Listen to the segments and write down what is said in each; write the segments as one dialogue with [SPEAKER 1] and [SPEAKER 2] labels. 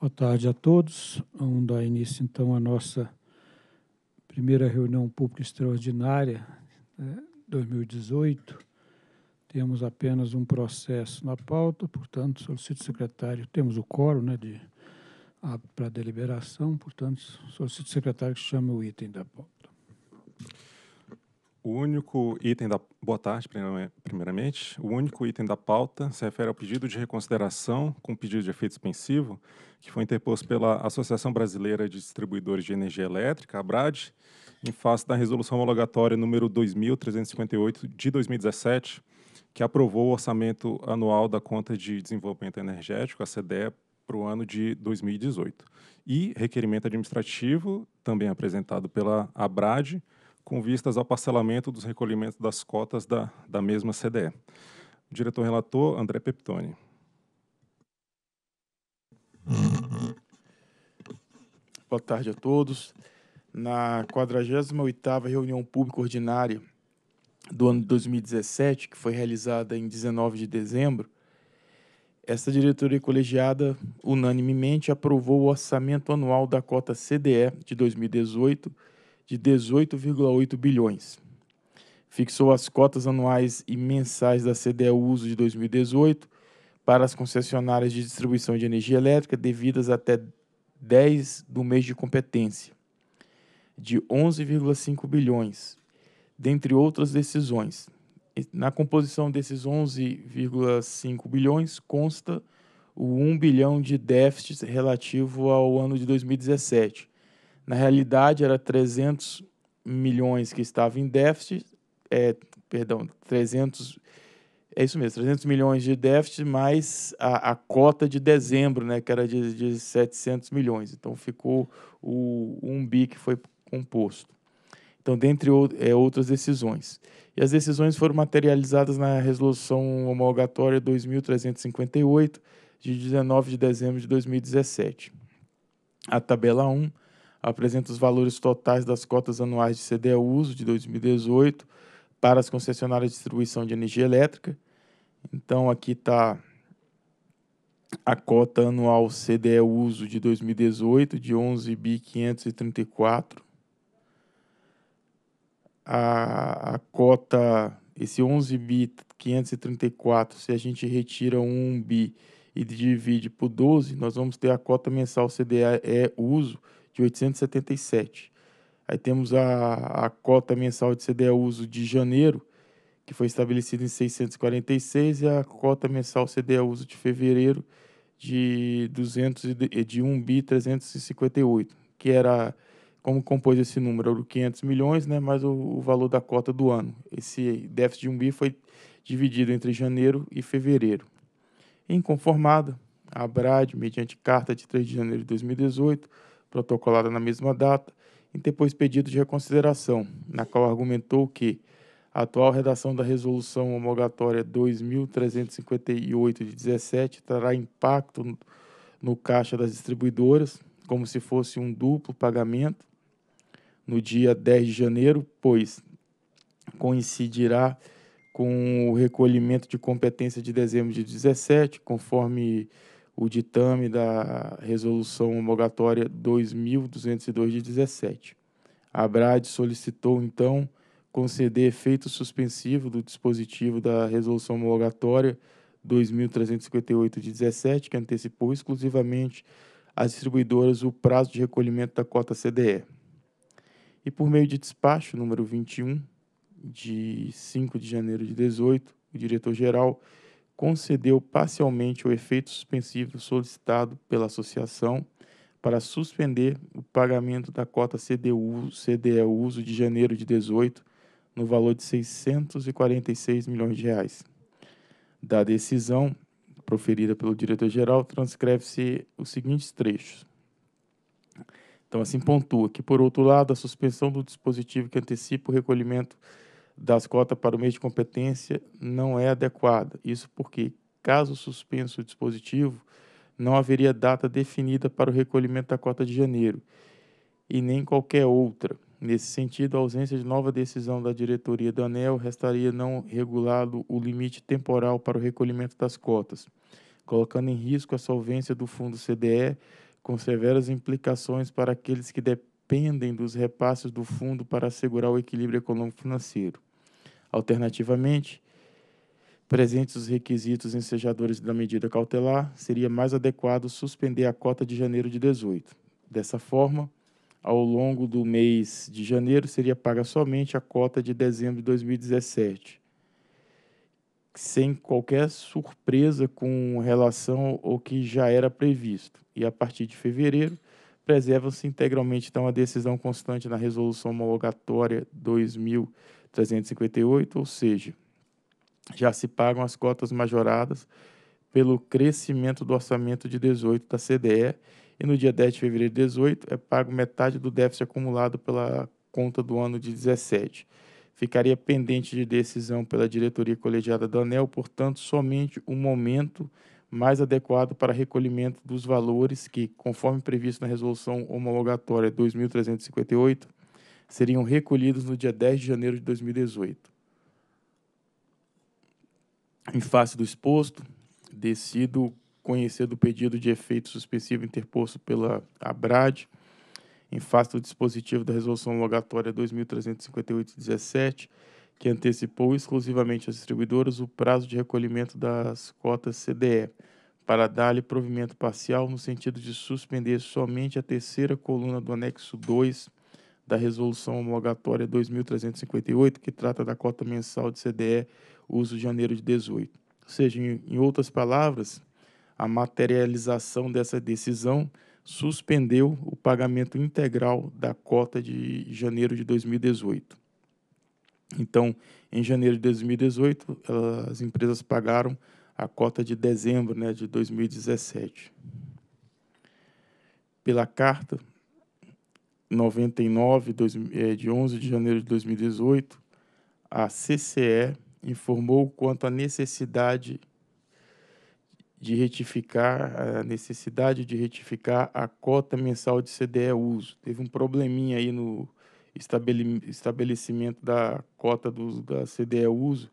[SPEAKER 1] Boa tarde a todos. Vamos dar início então à nossa primeira reunião pública extraordinária né, 2018. Temos apenas um processo na pauta, portanto, solicito secretário, temos o coro né, de, para deliberação, portanto, solicito secretário que chame o item da pauta.
[SPEAKER 2] O único item da. Boa tarde, primeiramente. O único item da pauta se refere ao pedido de reconsideração com pedido de efeito suspensivo, que foi interposto pela Associação Brasileira de Distribuidores de Energia Elétrica, ABRAD, em face da resolução homologatória número 2358 de 2017, que aprovou o orçamento anual da conta de desenvolvimento energético, a CDE, para o ano de 2018. E requerimento administrativo, também apresentado pela ABRAD com vistas ao parcelamento dos recolhimentos das cotas da, da mesma CDE. diretor relator, André Peptoni.
[SPEAKER 3] Boa tarde a todos. Na 48ª reunião pública ordinária do ano de 2017, que foi realizada em 19 de dezembro, esta diretoria colegiada unanimemente aprovou o orçamento anual da cota CDE de 2018 de 18,8 bilhões. Fixou as cotas anuais e mensais da CDE uso de 2018 para as concessionárias de distribuição de energia elétrica devidas até 10 do mês de competência, de 11,5 bilhões, dentre outras decisões. Na composição desses 11,5 bilhões consta o 1 bilhão de déficit relativo ao ano de 2017, na realidade, era 300 milhões que estava em déficit, é, perdão, 300 é isso mesmo, 300 milhões de déficit mais a, a cota de dezembro, né, que era de, de 700 milhões. Então ficou o 1 bi que foi composto. Então, dentre é, outras decisões. E as decisões foram materializadas na resolução homologatória 2358 de 19 de dezembro de 2017. A tabela 1 apresenta os valores totais das cotas anuais de CDE-uso de 2018 para as concessionárias de distribuição de energia elétrica. Então, aqui está a cota anual CDE-uso de 2018 de 11.534. A, a cota, esse 11.534, se a gente retira 1 bi e divide por 12, nós vamos ter a cota mensal CDE-uso de 877. Aí temos a, a cota mensal de CDE uso de janeiro, que foi estabelecida em 646, e a cota mensal CDE uso de fevereiro de, 200, de 1 bi que era como compôs esse número, era 500 milhões, né, mais o, o, valor da cota do ano. Esse déficit de 1 bi foi dividido entre janeiro e fevereiro. Inconformada, a Brad, mediante carta de 3 de janeiro de 2018, protocolada na mesma data, e depois pedido de reconsideração, na qual argumentou que a atual redação da Resolução Homologatória 2358 de 17 trará impacto no caixa das distribuidoras, como se fosse um duplo pagamento no dia 10 de janeiro, pois coincidirá com o recolhimento de competência de dezembro de 17, conforme o ditame da Resolução Homologatória 2202 de 17. A ABRAD solicitou, então, conceder efeito suspensivo do dispositivo da Resolução Homologatória 2358 de 17, que antecipou exclusivamente às distribuidoras o prazo de recolhimento da cota CDE. E por meio de despacho número 21, de 5 de janeiro de 18, o diretor-geral concedeu parcialmente o efeito suspensivo solicitado pela associação para suspender o pagamento da cota CDU, CDE uso de janeiro de 18 no valor de 646 milhões de reais. Da decisão proferida pelo diretor-geral, transcreve-se os seguintes trechos. Então, assim pontua que, por outro lado, a suspensão do dispositivo que antecipa o recolhimento das cotas para o mês de competência não é adequada. Isso porque, caso suspenso o dispositivo, não haveria data definida para o recolhimento da cota de janeiro e nem qualquer outra. Nesse sentido, a ausência de nova decisão da diretoria do ANEL restaria não regulado o limite temporal para o recolhimento das cotas, colocando em risco a solvência do fundo CDE, com severas implicações para aqueles que dependem dos repasses do fundo para assegurar o equilíbrio econômico-financeiro. Alternativamente, presentes os requisitos ensejadores da medida cautelar, seria mais adequado suspender a cota de janeiro de 18. Dessa forma, ao longo do mês de janeiro seria paga somente a cota de dezembro de 2017, sem qualquer surpresa com relação ao que já era previsto. E a partir de fevereiro, preservam-se integralmente então a decisão constante na resolução homologatória 2000 358, ou seja, já se pagam as cotas majoradas pelo crescimento do orçamento de 18 da CDE e no dia 10 de fevereiro de 18 é pago metade do déficit acumulado pela conta do ano de 17. Ficaria pendente de decisão pela diretoria colegiada da ANEL, portanto, somente o momento mais adequado para recolhimento dos valores que, conforme previsto na resolução homologatória 2358, seriam recolhidos no dia 10 de janeiro de 2018. Em face do exposto, decido conhecer do pedido de efeito suspensivo interposto pela ABRAD, em face do dispositivo da Resolução Logatória 2358-17, que antecipou exclusivamente às distribuidoras o prazo de recolhimento das cotas CDE, para dar-lhe provimento parcial no sentido de suspender somente a terceira coluna do anexo 2 da Resolução Homologatória 2358, que trata da cota mensal de CDE, uso de janeiro de 18. Ou seja, em, em outras palavras, a materialização dessa decisão suspendeu o pagamento integral da cota de janeiro de 2018. Então, em janeiro de 2018, as empresas pagaram a cota de dezembro né, de 2017. Pela carta, 99 é, de 11 de janeiro de 2018, a CCE informou quanto à necessidade de retificar a necessidade de retificar a cota mensal de CDE uso. Teve um probleminha aí no estabelecimento da cota do, da CDE uso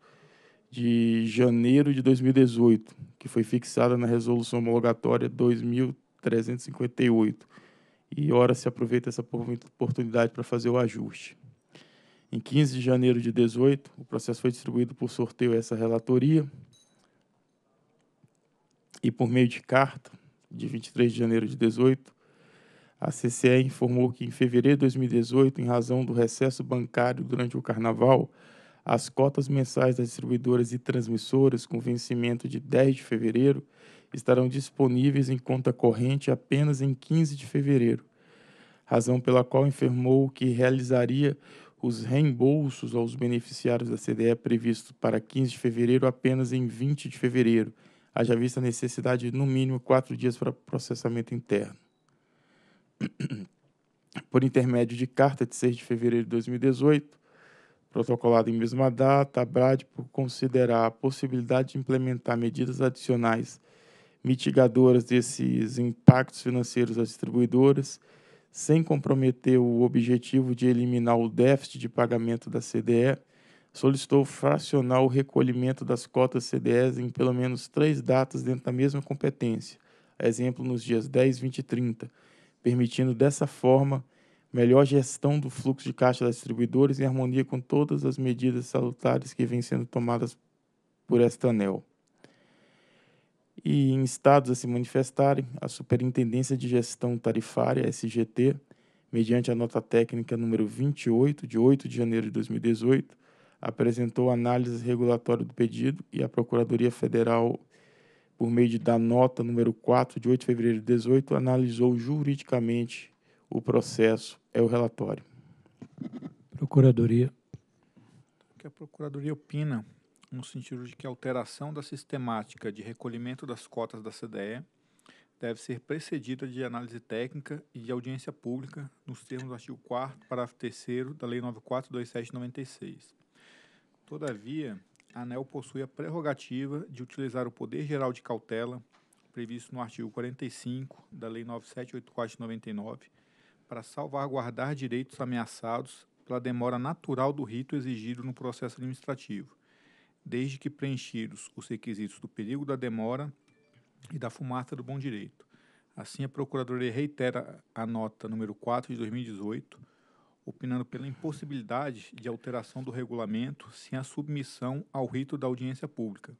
[SPEAKER 3] de janeiro de 2018, que foi fixada na resolução homologatória 2358 e ora se aproveita essa oportunidade para fazer o ajuste. Em 15 de janeiro de 18, o processo foi distribuído por sorteio a essa relatoria e por meio de carta de 23 de janeiro de 18, a CCE informou que em fevereiro de 2018, em razão do recesso bancário durante o carnaval, as cotas mensais das distribuidoras e transmissoras com vencimento de 10 de fevereiro estarão disponíveis em conta corrente apenas em 15 de fevereiro, razão pela qual informou que realizaria os reembolsos aos beneficiários da CDE previstos para 15 de fevereiro apenas em 20 de fevereiro, haja vista a necessidade de, no mínimo, quatro dias para processamento interno. Por intermédio de carta de 6 de fevereiro de 2018, protocolada em mesma data, a BRAD, por considerar a possibilidade de implementar medidas adicionais mitigadoras desses impactos financeiros às distribuidoras, sem comprometer o objetivo de eliminar o déficit de pagamento da CDE, solicitou fracionar o recolhimento das cotas CDEs em pelo menos três datas dentro da mesma competência, exemplo nos dias 10, 20 e 30, permitindo dessa forma melhor gestão do fluxo de caixa das distribuidoras em harmonia com todas as medidas salutares que vêm sendo tomadas por esta ANEL e em estados a se manifestarem, a Superintendência de Gestão Tarifária, SGT, mediante a nota técnica número 28, de 8 de janeiro de 2018, apresentou análise regulatória do pedido e a Procuradoria Federal, por meio da nota número 4, de 8 de fevereiro de 2018, analisou juridicamente o processo. É o relatório.
[SPEAKER 1] Procuradoria.
[SPEAKER 2] O que a Procuradoria opina no sentido de que a alteração da sistemática de recolhimento das cotas da CDE deve ser precedida de análise técnica e de audiência pública nos termos do artigo 4 parágrafo 3 da Lei 9.427/96. Todavia, a ANEL possui a prerrogativa de utilizar o poder geral de cautela previsto no artigo 45 da Lei 9784/99 para salvaguardar direitos ameaçados pela demora natural do rito exigido no processo administrativo desde que preenchidos os requisitos do perigo da demora e da fumaça do bom direito. Assim, a Procuradoria reitera a nota número 4 de 2018, opinando pela impossibilidade de alteração do regulamento sem a submissão ao rito da audiência pública,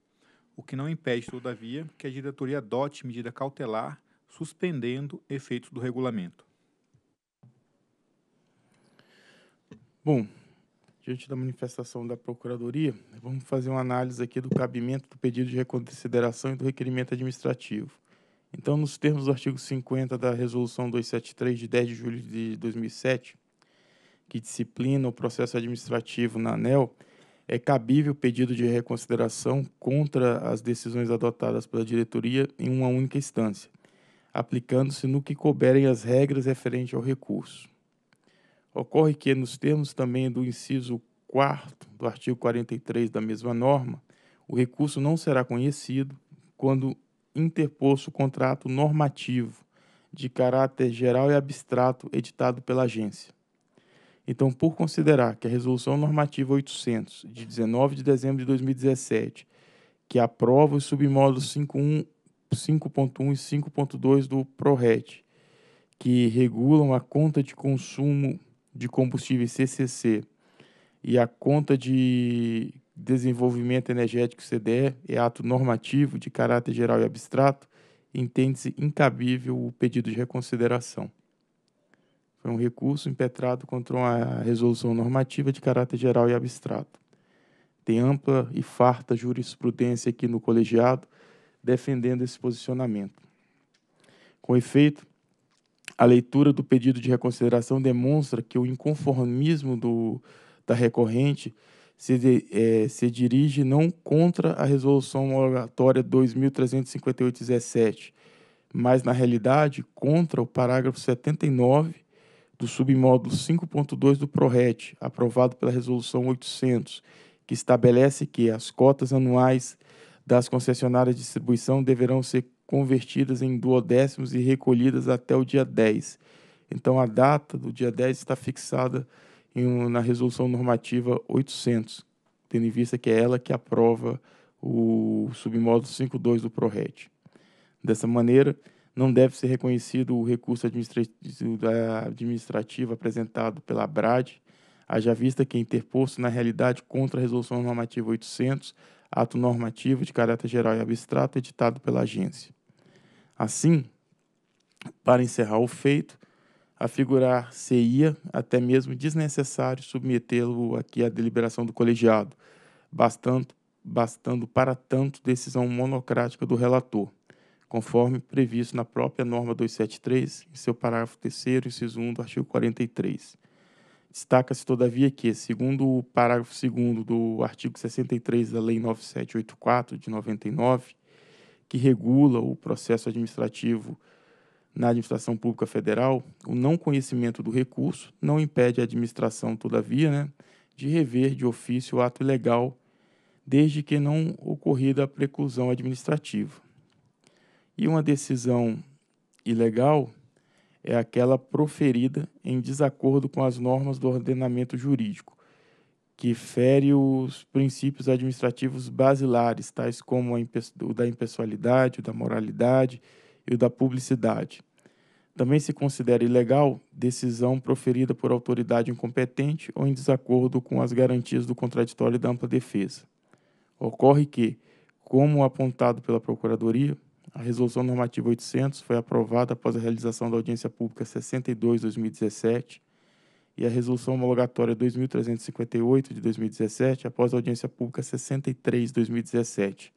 [SPEAKER 2] o que não impede, todavia, que a diretoria adote medida cautelar suspendendo efeitos do regulamento.
[SPEAKER 3] Bom, diante da manifestação da Procuradoria, vamos fazer uma análise aqui do cabimento do pedido de reconsideração e do requerimento administrativo. Então, nos termos do artigo 50 da Resolução 273, de 10 de julho de 2007, que disciplina o processo administrativo na ANEL, é cabível o pedido de reconsideração contra as decisões adotadas pela diretoria em uma única instância, aplicando-se no que couberem as regras referentes ao recurso. Ocorre que, nos termos também do inciso 4 do artigo 43 da mesma norma, o recurso não será conhecido quando interposto o contrato normativo de caráter geral e abstrato editado pela agência. Então, por considerar que a Resolução Normativa 800, de 19 de dezembro de 2017, que aprova os submódulos 5.1 e 5.2 do PRORET, que regulam a conta de consumo de combustíveis CCC e a conta de desenvolvimento energético CDE é ato normativo de caráter geral e abstrato, entende-se incabível o pedido de reconsideração. Foi um recurso impetrado contra uma resolução normativa de caráter geral e abstrato. Tem ampla e farta jurisprudência aqui no colegiado defendendo esse posicionamento. Com efeito, a leitura do pedido de reconsideração demonstra que o inconformismo do, da recorrente se, de, é, se dirige não contra a resolução oratória 2358-17, mas, na realidade, contra o parágrafo 79 do submódulo 5.2 do PRORET, aprovado pela Resolução 800, que estabelece que as cotas anuais das concessionárias de distribuição deverão ser convertidas em duodécimos e recolhidas até o dia 10. Então, a data do dia 10 está fixada em, na Resolução Normativa 800, tendo em vista que é ela que aprova o submódulo 5.2 do PRORET. Dessa maneira, não deve ser reconhecido o recurso administrativo apresentado pela BRAD, haja vista que é interposto, na realidade, contra a Resolução Normativa 800, ato normativo de caráter geral e abstrato editado pela agência. Assim, para encerrar o feito, afigurar se ia até mesmo desnecessário submetê-lo aqui à deliberação do colegiado, bastando, bastando para tanto decisão monocrática do relator, conforme previsto na própria norma 273, em seu parágrafo 3 inciso 1 do artigo 43. Destaca-se, todavia, que, segundo o parágrafo 2 do artigo 63 da Lei 9784 de 99, que regula o processo administrativo na administração pública federal, o não conhecimento do recurso não impede a administração, todavia, né, de rever de ofício o ato ilegal, desde que não ocorrida a preclusão administrativa. E uma decisão ilegal é aquela proferida em desacordo com as normas do ordenamento jurídico, que fere os princípios administrativos basilares, tais como o da impessoalidade, o da moralidade e o da publicidade. Também se considera ilegal decisão proferida por autoridade incompetente ou em desacordo com as garantias do contraditório e da ampla defesa. Ocorre que, como apontado pela Procuradoria, a Resolução Normativa 800 foi aprovada após a realização da audiência pública 62-2017 e a Resolução Homologatória 2358 de 2017, após a audiência pública 63 de 2017.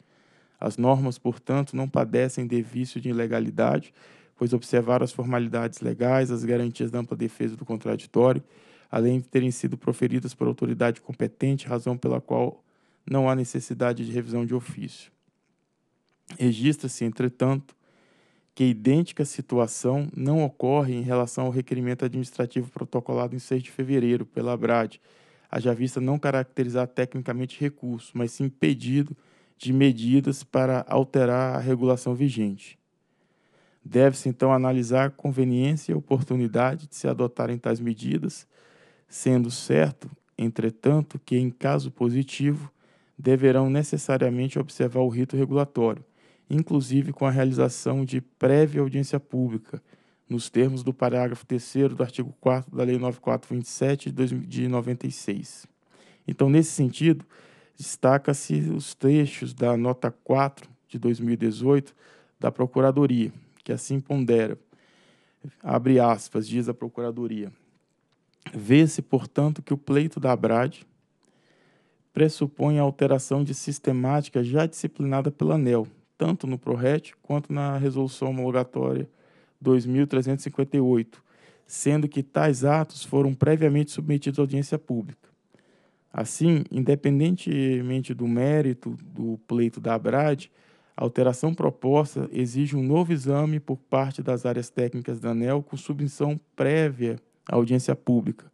[SPEAKER 3] As normas, portanto, não padecem de vício de ilegalidade, pois observaram as formalidades legais, as garantias da ampla defesa do contraditório, além de terem sido proferidas por autoridade competente, razão pela qual não há necessidade de revisão de ofício. Registra-se, entretanto, que idêntica situação não ocorre em relação ao requerimento administrativo protocolado em 6 de fevereiro pela ABRAD, haja vista não caracterizar tecnicamente recurso, mas sim pedido de medidas para alterar a regulação vigente. Deve-se, então, analisar a conveniência e oportunidade de se adotarem tais medidas, sendo certo, entretanto, que, em caso positivo, deverão necessariamente observar o rito regulatório, inclusive com a realização de prévia audiência pública, nos termos do parágrafo 3 do artigo 4 da Lei 9427 de 96. Então, nesse sentido, destaca-se os trechos da nota 4 de 2018 da Procuradoria, que assim pondera, abre aspas, diz a Procuradoria, vê-se, portanto, que o pleito da ABRAD pressupõe a alteração de sistemática já disciplinada pela ANEL, tanto no ProRet quanto na Resolução Homologatória 2358, sendo que tais atos foram previamente submetidos à audiência pública. Assim, independentemente do mérito do pleito da ABRAD, a alteração proposta exige um novo exame por parte das áreas técnicas da ANEL com submissão prévia à audiência pública,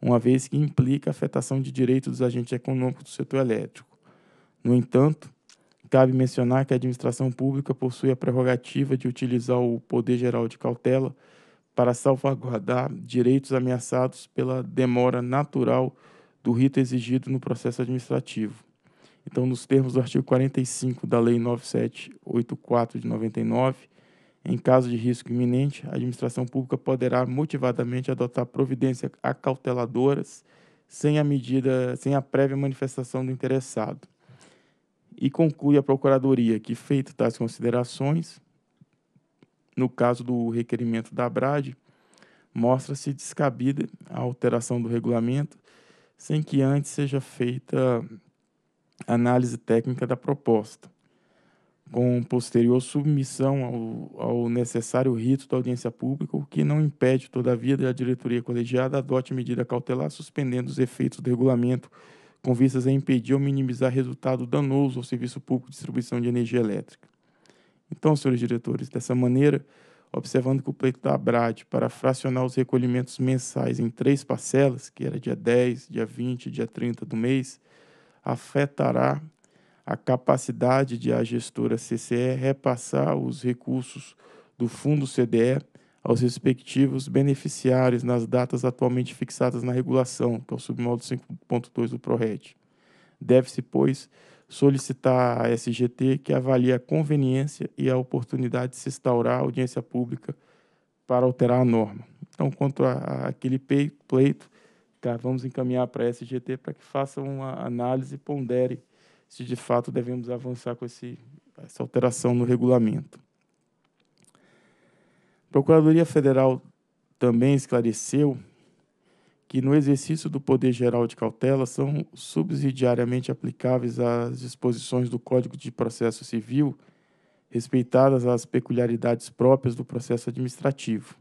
[SPEAKER 3] uma vez que implica afetação de direitos dos agentes econômicos do setor elétrico. No entanto, Cabe mencionar que a administração pública possui a prerrogativa de utilizar o poder geral de cautela para salvaguardar direitos ameaçados pela demora natural do rito exigido no processo administrativo. Então, nos termos do artigo 45 da Lei 9784 de 99, em caso de risco iminente, a administração pública poderá motivadamente adotar providências acauteladoras sem a medida, sem a prévia manifestação do interessado. E conclui a Procuradoria que, feito tais considerações, no caso do requerimento da Abrad, mostra-se descabida a alteração do regulamento sem que antes seja feita análise técnica da proposta, com posterior submissão ao, ao, necessário rito da audiência pública, o que não impede, todavia, da diretoria colegiada adote medida cautelar suspendendo os efeitos do regulamento com vistas a impedir ou minimizar resultado danoso ao serviço público de distribuição de energia elétrica. Então, senhores diretores, dessa maneira, observando que o pleito da ABRAD para fracionar os recolhimentos mensais em três parcelas, que era dia 10, dia 20 e dia 30 do mês, afetará a capacidade de a gestora CCE repassar os recursos do fundo CDE aos respectivos beneficiários nas datas atualmente fixadas na regulação, que é o submódulo 5.2 do PRORET. Deve-se, pois, solicitar à SGT que avalie a conveniência e a oportunidade de se instaurar audiência pública para alterar a norma. Então, quanto àquele pleito, tá, vamos encaminhar para a SGT para que faça uma análise e pondere se de fato devemos avançar com esse, essa alteração no regulamento. A Procuradoria Federal também esclareceu que no exercício do poder geral de cautela são subsidiariamente aplicáveis as disposições do Código de Processo Civil, respeitadas as peculiaridades próprias do processo administrativo.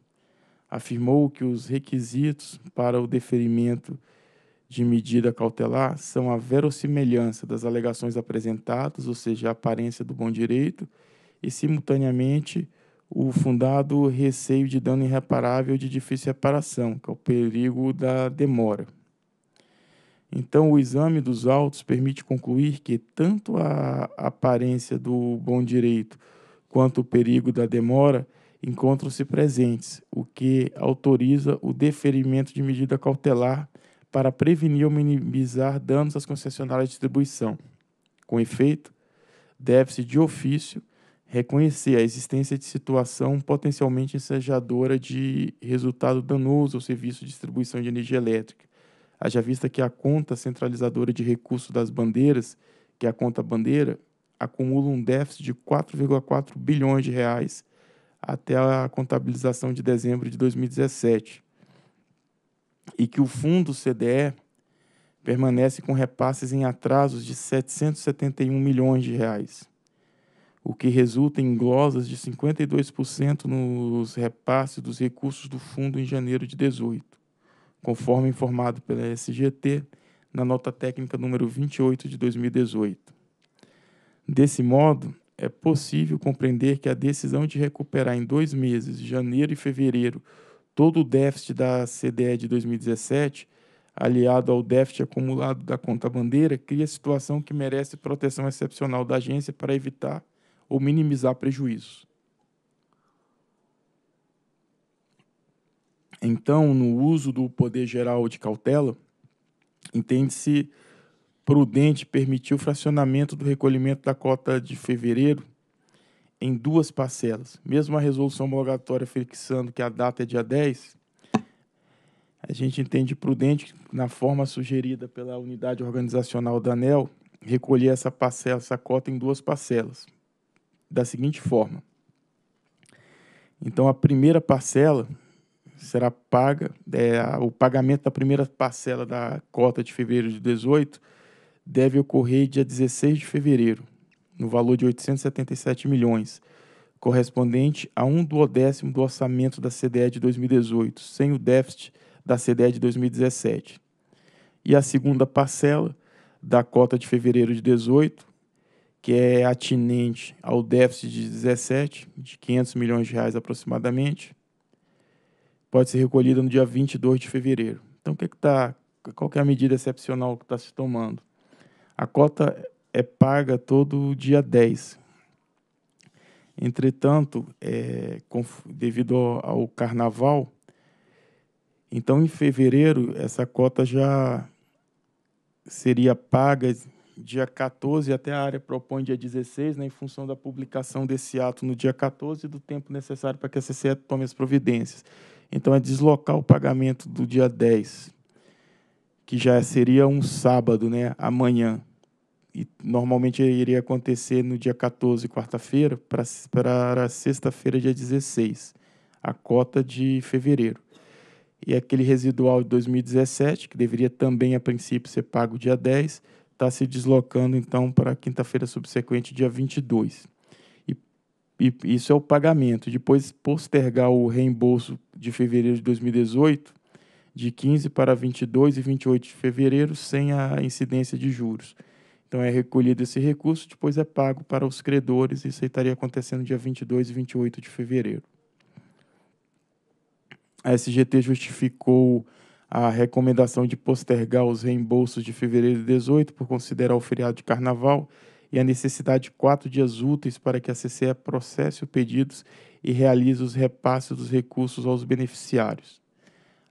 [SPEAKER 3] Afirmou que os requisitos para o deferimento de medida cautelar são a verossimilhança das alegações apresentadas, ou seja, a aparência do bom direito, e simultaneamente o fundado receio de dano irreparável de difícil reparação, que é o perigo da demora. Então, o exame dos autos permite concluir que tanto a aparência do bom direito quanto o perigo da demora encontram-se presentes, o que autoriza o deferimento de medida cautelar para prevenir ou minimizar danos às concessionárias de distribuição. Com efeito, deve-se de ofício reconhecer a existência de situação potencialmente ensejadora de resultado danoso ao serviço de distribuição de energia elétrica, haja vista que a conta centralizadora de recursos das bandeiras, que é a conta bandeira, acumula um déficit de 4,4 bilhões de reais até a contabilização de dezembro de 2017, e que o fundo CDE permanece com repasses em atrasos de 771 milhões de reais o que resulta em glosas de 52% nos repasses dos recursos do fundo em janeiro de 2018, conforme informado pela SGT na nota técnica número 28 de 2018. Desse modo, é possível compreender que a decisão de recuperar em dois meses, janeiro e fevereiro, todo o déficit da CDE de 2017, aliado ao déficit acumulado da conta bandeira, cria situação que merece proteção excepcional da agência para evitar ou minimizar prejuízos. Então, no uso do poder geral de cautela, entende-se prudente permitir o fracionamento do recolhimento da cota de fevereiro em duas parcelas. Mesmo a resolução homologatória fixando que a data é dia 10, a gente entende prudente, na forma sugerida pela unidade organizacional da ANEL, recolher essa parcela, essa cota em duas parcelas da seguinte forma: então a primeira parcela será paga, é, o pagamento da primeira parcela da cota de fevereiro de 18 deve ocorrer dia 16 de fevereiro, no valor de 877 milhões, correspondente a um duodécimo do orçamento da CDE de 2018, sem o déficit da CDE de 2017. E a segunda parcela da cota de fevereiro de 18 que é atinente ao déficit de 17, de 500 milhões de reais aproximadamente, pode ser recolhida no dia 22 de fevereiro. Então, o que é que tá, qual que é a medida excepcional que está se tomando? A cota é paga todo dia 10. Entretanto, é, devido ao carnaval, então em fevereiro essa cota já seria paga dia 14, até a área propõe dia 16, né, em função da publicação desse ato no dia 14 e do tempo necessário para que a CCE tome as providências. Então, é deslocar o pagamento do dia 10, que já seria um sábado, né, amanhã. E normalmente iria acontecer no dia 14, quarta-feira, para sexta-feira, dia 16, a cota de fevereiro. E aquele residual de 2017, que deveria também, a princípio, ser pago dia 10, está se deslocando então para quinta-feira subsequente, dia 22. E, e isso é o pagamento. Depois postergar o reembolso de fevereiro de 2018 de 15 para 22 e 28 de fevereiro sem a incidência de juros. Então é recolhido esse recurso, depois é pago para os credores, isso aí estaria acontecendo dia 22 e 28 de fevereiro. A SGT justificou a recomendação de postergar os reembolsos de fevereiro de 18 por considerar o feriado de carnaval e a necessidade de quatro dias úteis para que a CCE processe os pedidos e realize os repasses dos recursos aos beneficiários.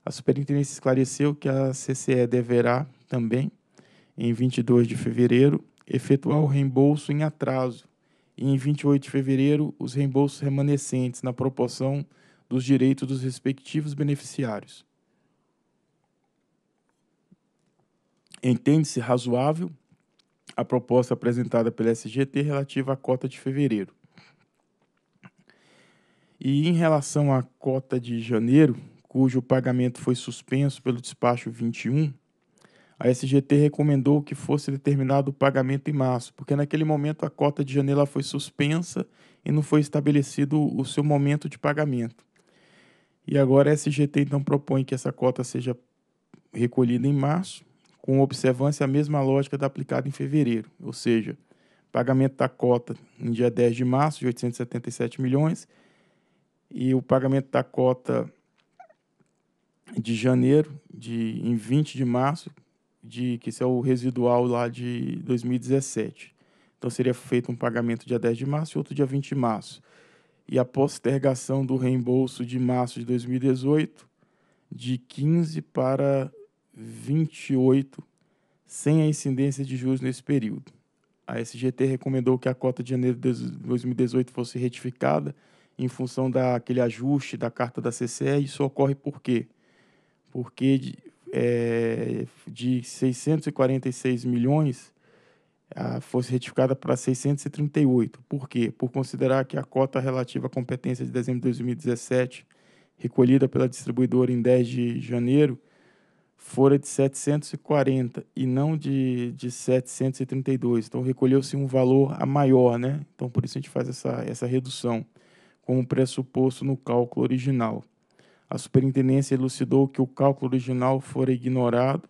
[SPEAKER 3] A superintendência esclareceu que a CCE deverá também, em 22 de fevereiro, efetuar o reembolso em atraso e, em 28 de fevereiro, os reembolsos remanescentes na proporção dos direitos dos respectivos beneficiários. Entende-se razoável a proposta apresentada pela SGT relativa à cota de fevereiro. E em relação à cota de janeiro, cujo pagamento foi suspenso pelo despacho 21, a SGT recomendou que fosse determinado o pagamento em março, porque naquele momento a cota de janeiro foi suspensa e não foi estabelecido o seu momento de pagamento. E agora a SGT então propõe que essa cota seja recolhida em março com observância à mesma lógica da aplicada em fevereiro, ou seja, pagamento da cota no dia 10 de março de 877 milhões e o pagamento da cota de janeiro de em 20 de março de que isso é o residual lá de 2017. Então seria feito um pagamento dia 10 de março e outro dia 20 de março. E a postergação do reembolso de março de 2018 de 15 para 28 sem a incidência de juros nesse período. A SGT recomendou que a cota de janeiro de 2018 fosse retificada em função daquele ajuste da carta da CCE. Isso ocorre por quê? Porque de, é, de 646 milhões a, fosse retificada para 638. Por quê? Por considerar que a cota relativa à competência de dezembro de 2017, recolhida pela distribuidora em 10 de janeiro, fora de 740 e não de, de 732. Então, recolheu-se um valor a maior, né? Então, por isso a gente faz essa, essa redução, como pressuposto no cálculo original. A superintendência elucidou que o cálculo original fora ignorado,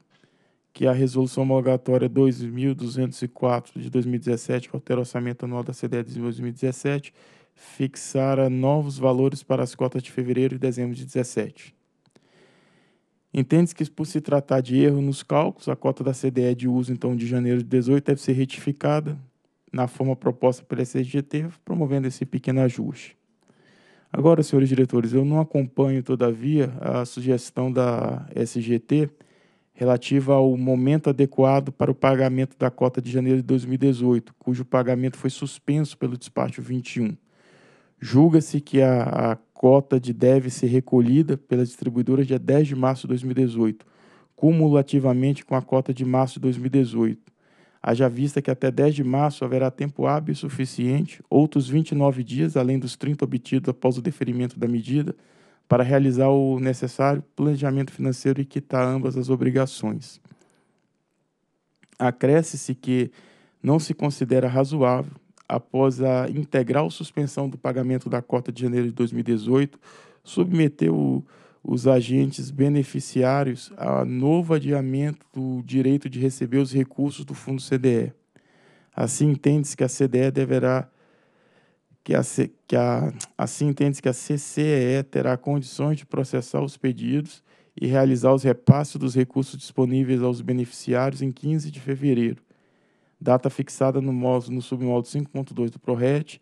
[SPEAKER 3] que a resolução homologatória 2204 de 2017, que altera o orçamento anual da CDE de 2017, fixara novos valores para as cotas de fevereiro e dezembro de 17. Entende-se que, por se tratar de erro nos cálculos, a cota da CDE de uso, então, de janeiro de 18 deve ser retificada na forma proposta pela SGT, promovendo esse pequeno ajuste. Agora, senhores diretores, eu não acompanho, todavia, a sugestão da SGT relativa ao momento adequado para o pagamento da cota de janeiro de 2018, cujo pagamento foi suspenso pelo despacho 21. Julga-se que a, a cota de deve ser recolhida pelas distribuidoras dia 10 de março de 2018, cumulativamente com a cota de março de 2018. Haja vista que até 10 de março haverá tempo hábil suficiente, outros 29 dias, além dos 30 obtidos após o deferimento da medida, para realizar o necessário planejamento financeiro e quitar ambas as obrigações. Acresce-se que não se considera razoável após a integral suspensão do pagamento da cota de janeiro de 2018, submeteu os agentes beneficiários a novo adiamento do direito de receber os recursos do Fundo CDE. Assim entende-se que a CDE deverá que a, que a assim entende-se que a CCE terá condições de processar os pedidos e realizar os repasses dos recursos disponíveis aos beneficiários em 15 de fevereiro, data fixada no, modo, no submódulo 5.2 do ProRet,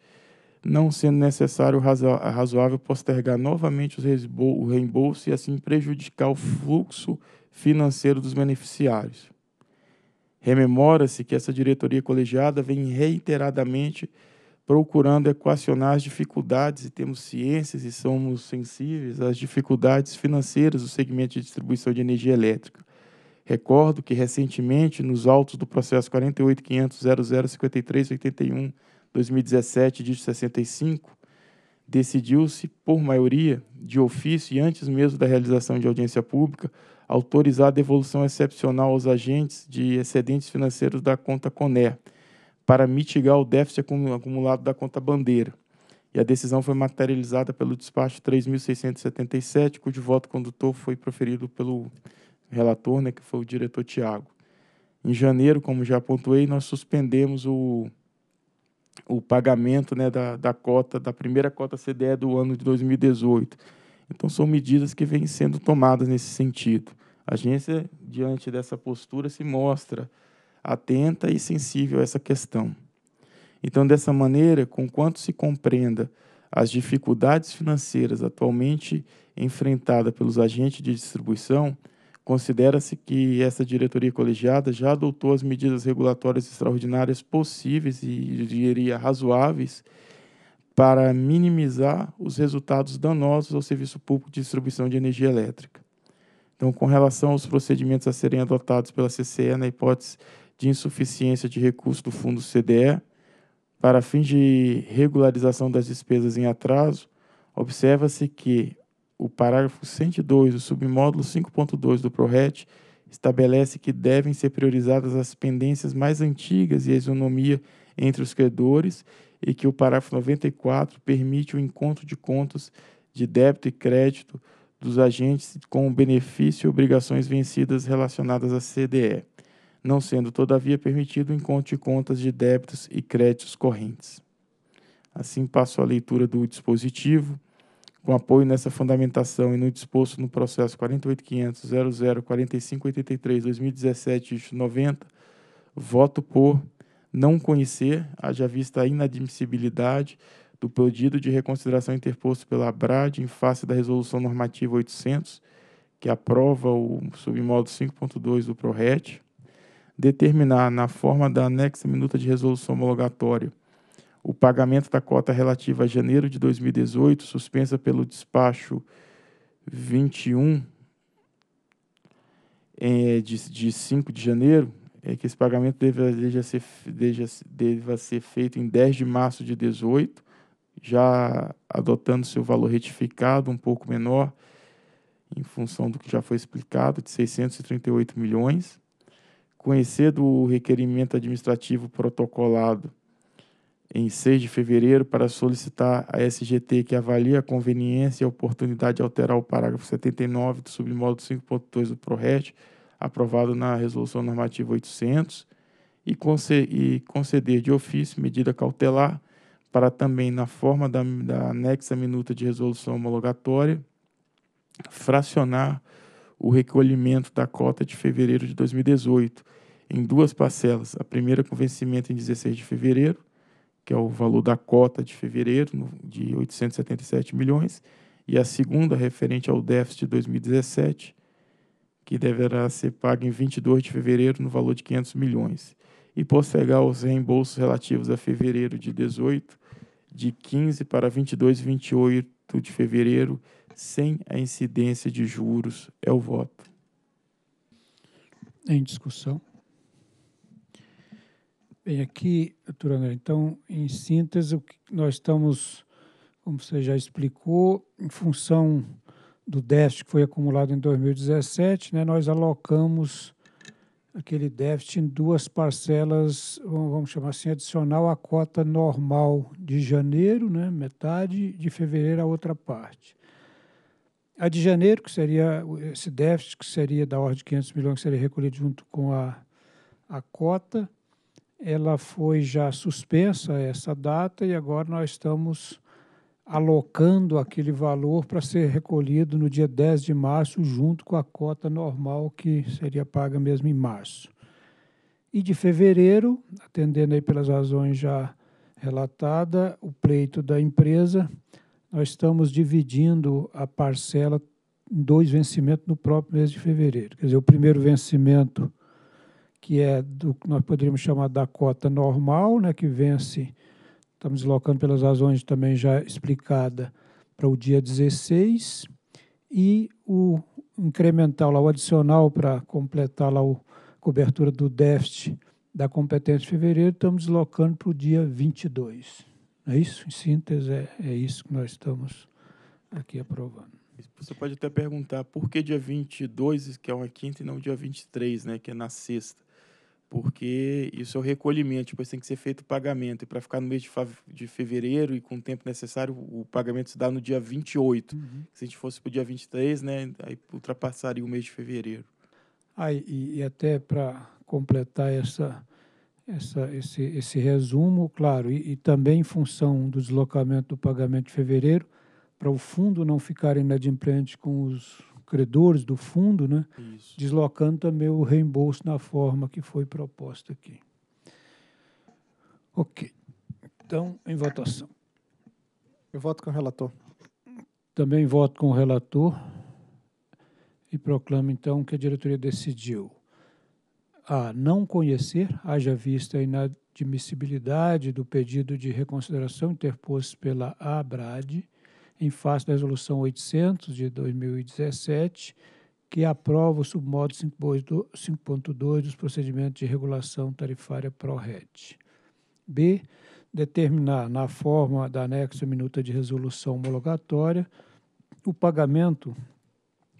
[SPEAKER 3] não sendo necessário razoável postergar novamente o reembolso e assim prejudicar o fluxo financeiro dos beneficiários. Rememora-se que essa diretoria colegiada vem reiteradamente procurando equacionar as dificuldades, e temos ciências e somos sensíveis às dificuldades financeiras do segmento de distribuição de energia elétrica, Recordo que recentemente, nos autos do processo 48.500.0053.81.2017, dígito 65, decidiu-se, por maioria, de ofício e antes mesmo da realização de audiência pública, autorizar a devolução excepcional aos agentes de excedentes financeiros da conta Coner para mitigar o déficit acumulado da conta Bandeira. E a decisão foi materializada pelo despacho 3.677, cujo voto condutor foi proferido pelo relator, né, que foi o diretor Tiago. Em janeiro, como já pontuei, nós suspendemos o, o pagamento né, da, da cota, da primeira cota CDE do ano de 2018. Então, são medidas que vêm sendo tomadas nesse sentido. A agência, diante dessa postura, se mostra atenta e sensível a essa questão. Então, dessa maneira, conquanto se compreenda as dificuldades financeiras atualmente enfrentadas pelos agentes de distribuição, Considera-se que essa diretoria colegiada já adotou as medidas regulatórias extraordinárias possíveis e, diria, razoáveis para minimizar os resultados danosos ao serviço público de distribuição de energia elétrica. Então, com relação aos procedimentos a serem adotados pela CCE na hipótese de insuficiência de recursos do fundo CDE, para fins de regularização das despesas em atraso, observa-se que o parágrafo 102 do submódulo 5.2 do PRORET estabelece que devem ser priorizadas as pendências mais antigas e a isonomia entre os credores e que o parágrafo 94 permite o encontro de contas de débito e crédito dos agentes com benefício e obrigações vencidas relacionadas à CDE, não sendo, todavia, permitido o encontro de contas de débitos e créditos correntes. Assim, passo à leitura do dispositivo com apoio nessa fundamentação e no disposto no processo 48.500.00.4583.2017-90, voto por não conhecer, haja vista a inadmissibilidade do pedido de reconsideração interposto pela ABRAD em face da Resolução Normativa 800, que aprova o submódulo 5.2 do PRORET, determinar, na forma da anexa minuta de resolução homologatória, o pagamento da cota relativa a janeiro de 2018, suspensa pelo despacho 21 é, de, de 5 de janeiro, é que esse pagamento deva, deva, ser, deva, deva ser feito em 10 de março de 18, já adotando seu valor retificado um pouco menor, em função do que já foi explicado, de 638 milhões. Conhecer do requerimento administrativo protocolado em 6 de fevereiro para solicitar à SGT que avalie a conveniência e a oportunidade de alterar o parágrafo 79 do submódulo 5.2 do PROREST, aprovado na Resolução Normativa 800, e, e conceder de ofício medida cautelar para também, na forma da, da anexa minuta de resolução homologatória, fracionar o recolhimento da cota de fevereiro de 2018 em duas parcelas, a primeira com vencimento em 16 de fevereiro que é o valor da cota de fevereiro, de 877 milhões, e a segunda, referente ao déficit de 2017, que deverá ser paga em 22 de fevereiro, no valor de 500 milhões. E postergar os reembolsos relativos a fevereiro de 18, de 15 para 22 e 28 de fevereiro, sem a incidência de juros, é o voto.
[SPEAKER 1] Em discussão. Bem, aqui, doutor André, então, em síntese, o que nós estamos, como você já explicou, em função do déficit que foi acumulado em 2017, né, nós alocamos aquele déficit em duas parcelas, vamos chamar assim, adicional à cota normal de janeiro, né, metade, de fevereiro a outra parte. A de janeiro, que seria esse déficit, que seria da ordem de 500 milhões, que seria recolhido junto com a, a cota, ela foi já suspensa essa data e agora nós estamos alocando aquele valor para ser recolhido no dia 10 de março, junto com a cota normal que seria paga mesmo em março. E de fevereiro, atendendo aí pelas razões já relatadas, o pleito da empresa, nós estamos dividindo a parcela em dois vencimentos no próprio mês de fevereiro. Quer dizer, o primeiro vencimento que é do que nós poderíamos chamar da cota normal, né, que vence, estamos deslocando pelas razões também já explicada para o dia 16, e o incremental, lá, o adicional para completar lá o cobertura do déficit da competência de fevereiro, estamos deslocando para o dia 22. é isso? Em síntese, é, é isso que nós estamos
[SPEAKER 3] aqui aprovando. Você pode até perguntar por que dia 22, que é uma quinta, e não dia 23, né, que é na sexta porque isso é o recolhimento, depois tipo, tem que ser feito o pagamento. E para ficar no mês de, de, fevereiro e com o tempo necessário, o pagamento se dá no dia 28. Uhum. Se a gente fosse para o dia 23, né, aí ultrapassaria o mês de fevereiro.
[SPEAKER 1] Ah, e, e até para completar essa, essa, esse, esse resumo, claro, e, e também em função do deslocamento do pagamento de fevereiro, para o fundo não ficar inadimplente com os credores do fundo, né? Isso. deslocando também o reembolso na forma que foi proposta aqui. Ok. Então, em votação. Eu voto com o relator. Também voto com o relator e proclamo, então, que a diretoria decidiu a não conhecer, haja vista a inadmissibilidade do pedido de reconsideração interposto pela ABRAD, em face da Resolução 800 de 2017, que aprova o submodo 5.2 dos procedimentos de regulação tarifária PRORET. B. Determinar, na forma da anexo minuta de resolução homologatória, o pagamento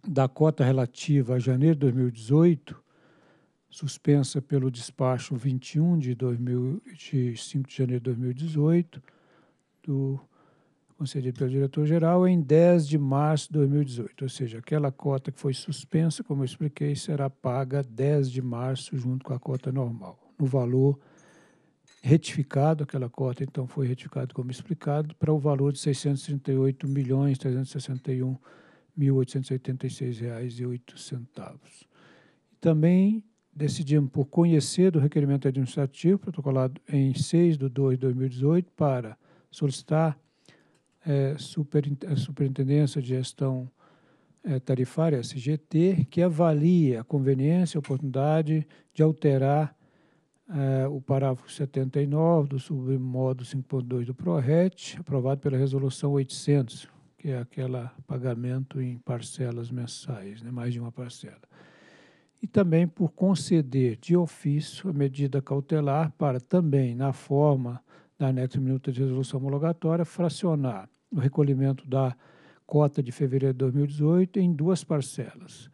[SPEAKER 1] da cota relativa a janeiro de 2018, suspensa pelo despacho 21 de, 2000, de 5 de janeiro de 2018, do concedido pelo diretor-geral em 10 de março de 2018. Ou seja, aquela cota que foi suspensa, como eu expliquei, será paga 10 de março junto com a cota normal, no valor retificado, aquela cota então foi retificada como explicado, para o valor de R$ 638 milhões mil reais e oito centavos. Também decidimos por conhecer do requerimento administrativo protocolado em 6 de 2 de 2018 para solicitar é, super, a Superintendência de Gestão é, Tarifária, SGT, que avalia a conveniência e oportunidade de alterar é, o parágrafo 79 do submodo 5.2 do PRORET, aprovado pela Resolução 800, que é aquela pagamento em parcelas mensais, né, mais de uma parcela. E também por conceder de ofício a medida cautelar para também, na forma da anexo minuta de resolução homologatória, fracionar o recolhimento da cota de fevereiro de 2018 em duas parcelas,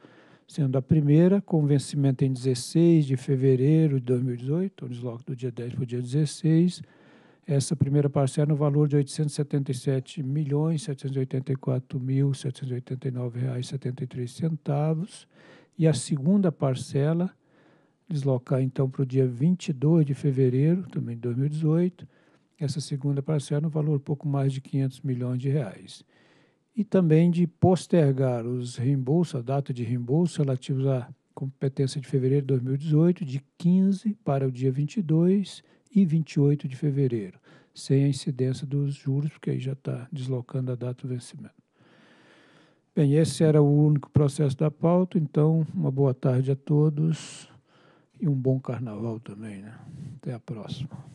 [SPEAKER 1] sendo a primeira com vencimento em 16 de fevereiro de 2018, o desloque do dia 10 para o dia 16, essa primeira parcela no valor de R$ 877 milhões 784 mil 789 reais 73 centavos e a segunda parcela deslocar então para o dia 22 de fevereiro também de 2018 essa segunda parcela no valor pouco mais de 500 milhões de reais. E também de postergar os reembolsos, a data de reembolso relativos à competência de fevereiro de 2018, de 15 para o dia 22 e 28 de fevereiro, sem a incidência dos juros, porque aí já está deslocando a data do vencimento. Bem, esse era o único processo da pauta, então uma boa tarde a todos e um bom carnaval também, né? Até a próxima.